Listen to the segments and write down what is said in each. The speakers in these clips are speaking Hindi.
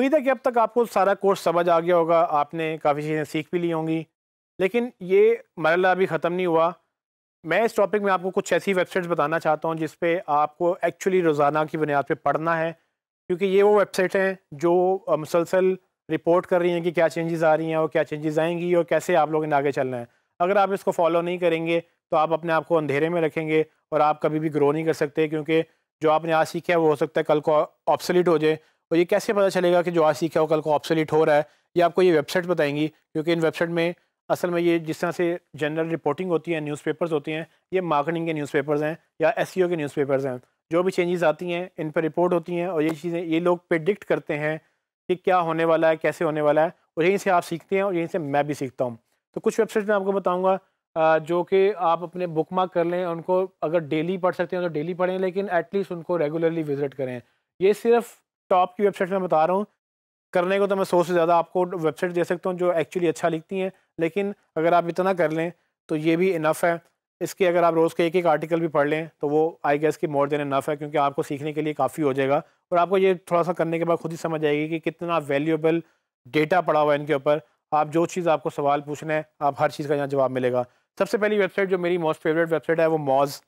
उम्मीद है कि अब तक आपको सारा कोर्स समझ आ गया होगा आपने काफ़ी चीज़ें सीख भी ली होंगी लेकिन ये मरला अभी ख़त्म नहीं हुआ मैं इस टॉपिक में आपको कुछ ऐसी वेबसाइट्स बताना चाहता हूँ जिसपे आपको एक्चुअली रोज़ाना की बुनियाद पर पढ़ना है क्योंकि ये वो वेबसाइट हैं जो मुसलसल रिपोर्ट कर रही हैं कि क्या चेंजेस आ रही हैं और क्या चेंजेस आएंगी और कैसे आप लोगों ने आगे चलना है अगर आप इसको फॉलो नहीं करेंगे तो आप अपने आप को अंधेरे में रखेंगे और आप कभी भी ग्रो नहीं कर सकते क्योंकि जो आपने आज सीखा है वो हो सकता है कल को ऑप्सलिट हो जाए और ये कैसे पता चलेगा कि जो आज सीखा हो कल को ऑप्सोलीट हो रहा है ये आपको ये वेबसाइट बताएंगी क्योंकि इन वेबसाइट में असल में ये जिस तरह से जनरल रिपोर्टिंग होती है न्यूज़पेपर्स होती हैं ये मार्केटिंग के न्यूज़पेपर्स हैं या एस e के न्यूज़पेपर्स हैं जो भी चेंजेस आती हैं इन पर रिपोर्ट होती हैं और ये चीज़ें ये लोग प्रिडिक्ट करते हैं कि क्या होने वाला है कैसे होने वाला है और यहीं से आप सीखते हैं और यहीं से मैं भी सीखता हूँ तो कुछ वेबसाइट में आपको बताऊँगा जो कि आप अपने बुक मार्क कर लें उनको अगर डेली पढ़ सकते हैं तो डेली पढ़ें लेकिन एटलीस्ट उनको रेगुलरली विज़िट करें ये सिर्फ टॉप की वेबसाइट में बता रहा हूँ करने को तो मैं सौ से ज़्यादा आपको वेबसाइट दे सकता हूँ जो एक्चुअली अच्छा लिखती हैं लेकिन अगर आप इतना कर लें तो ये भी इनफ है इसके अगर आप रोज़ के एक एक आर्टिकल भी पढ़ लें तो वो आई गैस की मोर देन इनफ है क्योंकि आपको सीखने के लिए काफ़ी हो जाएगा और आपको ये थोड़ा सा करने के बाद खुद ही समझ आएगी कि कितना वैल्यूएबल डेटा पड़ा हुआ है इनके ऊपर आप जो चीज़ आपको सवाल पूछना है आप हर चीज़ का यहाँ जवाब मिलेगा सबसे पहली वेबसाइट जो मेरी मोस्ट फेवरेट वेबसाइट है वो मॉज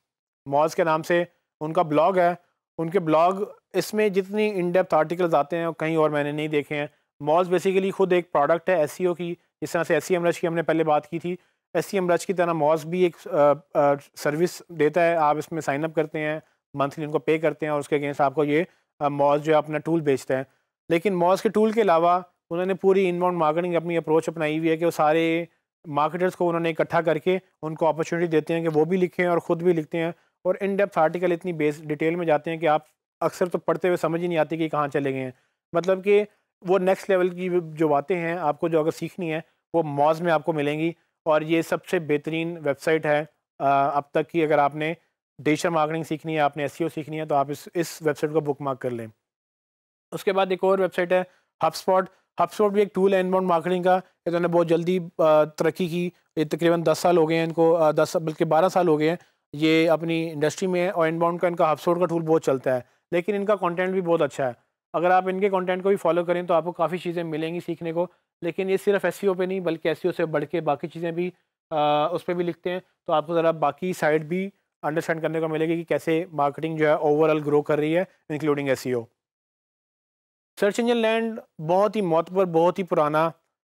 मॉज के नाम से उनका ब्लॉग है उनके ब्लॉग इसमें जितनी इन डेप्थ आर्टिकल्स आते हैं कहीं और मैंने नहीं देखे हैं मॉल्स बेसिकली खुद एक प्रोडक्ट है एस e की जिस तरह से एस सी e की हमने पहले बात की थी एस सी e की तरह मॉल्स भी एक सर्विस देता है आप इसमें साइन अप करते हैं मंथली उनको पे करते हैं और उसके अगेंस्ट आपको ये मॉल्स जो है अपना टूल बेचते हैं लेकिन मॉल्स के टूल के अलावा उन्होंने पूरी इनबाउंड मार्केटिंग अपनी अप्रोच अपनाई हुई है कि वो सारे मार्केटर्स को उन्होंने इकट्ठा करके उनको अपॉर्चुनिटी देते हैं कि वो भी लिखें और ख़ुद भी लिखते हैं और इन डेप्थ आर्टिकल इतनी बेस डिटेल में जाते हैं कि आप अक्सर तो पढ़ते हुए समझ ही नहीं आती कि कहाँ चले गए हैं मतलब कि वो नेक्स्ट लेवल की जो बातें हैं आपको जो अगर सीखनी है वो मॉज में आपको मिलेंगी और ये सबसे बेहतरीन वेबसाइट है अब तक की अगर आपने डिशर मार्केटिंग सीखनी है आपने एस e सीखनी है तो आप इस इस वेबसाइट को बुक मार्क कर लें उसके बाद एक और वेबसाइट है हबस्पॉट हबस्पॉट भी एक टूल है इनबाउंड मार्केटिंग का इन्होंने बहुत जल्दी तरक्की की ये तकरीबन दस साल हो गए हैं इनको दस बल्कि बारह साल हो गए हैं ये अपनी इंडस्ट्री में है और इनबाउंड का इनका हाफसोड का टूल बहुत चलता है लेकिन इनका कंटेंट भी बहुत अच्छा है अगर आप इनके कंटेंट को भी फॉलो करें तो आपको काफ़ी चीज़ें मिलेंगी सीखने को लेकिन ये सिर्फ एस e पे नहीं बल्कि एस e से बढ़ के बाकी चीज़ें भी आ, उस पर भी लिखते हैं तो आपको ज़रा बाकी साइड भी अंडरस्टैंड करने को मिलेगी कि कैसे मार्केटिंग जो है ओवरऑल ग्रो कर रही है including S Search Engine Land बहुत ही मोतबर बहुत ही पुराना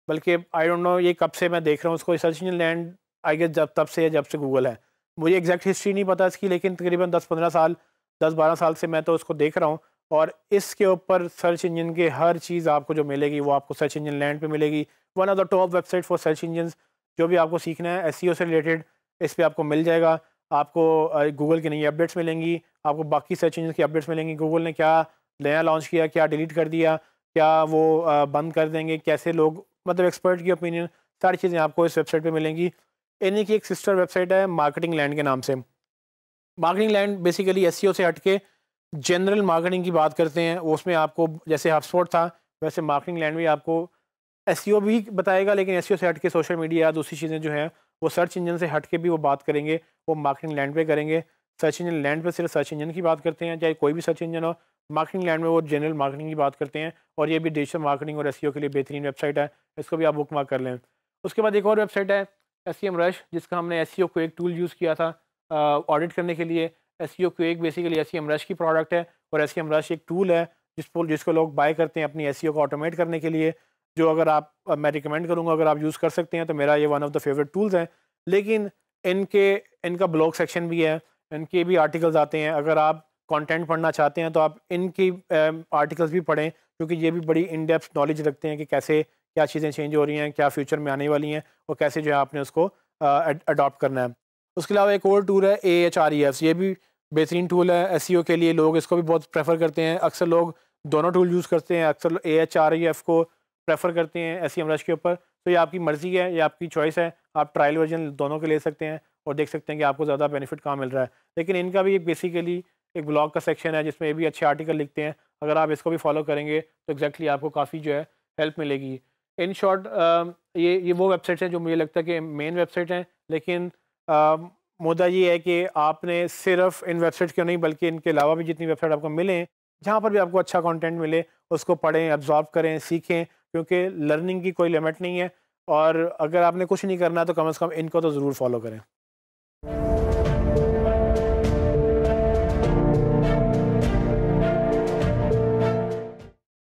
बल्कि आई डोंट नो ये कब से मैं देख रहा हूँ उसको Search Engine Land I guess जब तब से है जब से गूगल है मुझे एग्जैक्ट हिस्ट्री नहीं पता इसकी लेकिन तकरीबन 10-15 साल 10-12 साल से मैं तो उसको देख रहा हूँ और इसके ऊपर सर्च इंजन के हर चीज़ आपको जो मिलेगी वो आपको सर्च इंजन लैंड पे मिलेगी one of the top website for search engine जो भी आपको सीखना है एस e से रिलेटेड इस पर आपको मिल जाएगा आपको गूगल की नई अपडेट्स मिलेंगी आपको बाकी सर्च इंजन की अपडेट्स मिलेंगी गूगल ने क्या नया लॉन्च किया क्या डिलीट कर दिया क्या वो बंद कर देंगे कैसे लोग मतलब एक्सपर्ट की ओपिनियन सारी चीज़ें आपको इस वेबसाइट पर मिलेंगी इन्हीं की एक सिस्टर वेबसाइट है मार्केटिंग लैंड के नाम से मार्केटिंग लैंड बेसिकली एस से हट के जनरल मार्केटिंग की बात करते हैं उसमें आपको जैसे हबस्पॉट था वैसे मार्केटिंग लैंड भी आपको एस e भी बताएगा लेकिन एस e से हट के सोशल मीडिया दूसरी चीज़ें जो हैं वो सर्च इंजन से हट के भी वो बात करेंगे वो मार्केटिंग लैंड पे करेंगे सर्च इंजन लैंड पे सिर्फ सर्च इंजन की बात करते हैं चाहे कोई भी सर्च इंजन हो मार्केटिंग लैंड में वो जनरल मार्केटिंग की बात करते हैं और ये भी डिजिटल मार्केटिंग और एस e के लिए बेहतरीन वेबसाइट है इसको भी आप बुक मार्क कर लें उसके बाद एक और वेबसाइट है एस रश e जिसका हमने एस को एक टूल यूज़ किया था ऑडिट करने के लिए एस को एक बेसिकली एस रश की प्रोडक्ट है और एस रश e एक टूल है जिसको जिसको लोग बाय करते हैं अपनी एस e को ऑटोमेट करने के लिए जो अगर आप मैं रिकमेंड करूँगा अगर आप यूज़ कर सकते हैं तो मेरा ये one of the favourite tools हैं लेकिन इनके इनका ब्लॉग सेक्शन भी है इनके भी आर्टिकल्स आते हैं अगर आप कंटेंट पढ़ना चाहते हैं तो आप इनकी आर्टिकल्स भी पढ़ें क्योंकि ये भी बड़ी इन डेप्थ नॉलेज रखते हैं कि कैसे क्या चीज़ें चेंज हो रही हैं क्या फ्यूचर में आने वाली हैं और कैसे जो है आपने उसको अडॉप्ट करना है उसके अलावा एक और टूल है A H R E F ये भी बेहतरीन टूल है एस e के लिए लोग इसको भी बहुत प्रेफर करते हैं अक्सर लोग दोनों टूल यूज़ करते हैं अक्सर A H R E F को प्रेफर करते हैं एस सी एम रश के ऊपर तो ये आपकी मर्ज़ी है ये आपकी चॉइस है आप ट्रायल वर्जन दोनों के ले सकते हैं और देख सकते हैं कि आपको ज़्यादा बेनिफिट कहाँ मिल रहा है लेकिन इनका भी एक बेसिकली एक ब्लॉग का सेक्शन है जिसमें ये भी अच्छे आर्टिकल लिखते हैं अगर आप इसको भी फॉलो करेंगे तो एक्जैक्टली exactly आपको काफ़ी जो है हेल्प मिलेगी इन शॉर्ट ये ये वो वेबसाइट्स हैं जो मुझे लगता है कि मेन वेबसाइट हैं लेकिन मुद्दा ये है कि आपने सिर्फ इन वेबसाइट क्यों नहीं बल्कि इनके अलावा भी जितनी वेबसाइट आपको मिले जहाँ पर भी आपको अच्छा कॉन्टेंट मिले उसको पढ़ें ऑब्जॉर्व करें सीखें क्योंकि लर्निंग की कोई लिमिट नहीं है और अगर आपने कुछ नहीं करना तो कम अज़ कम इनको तो ज़रूर फॉलो करें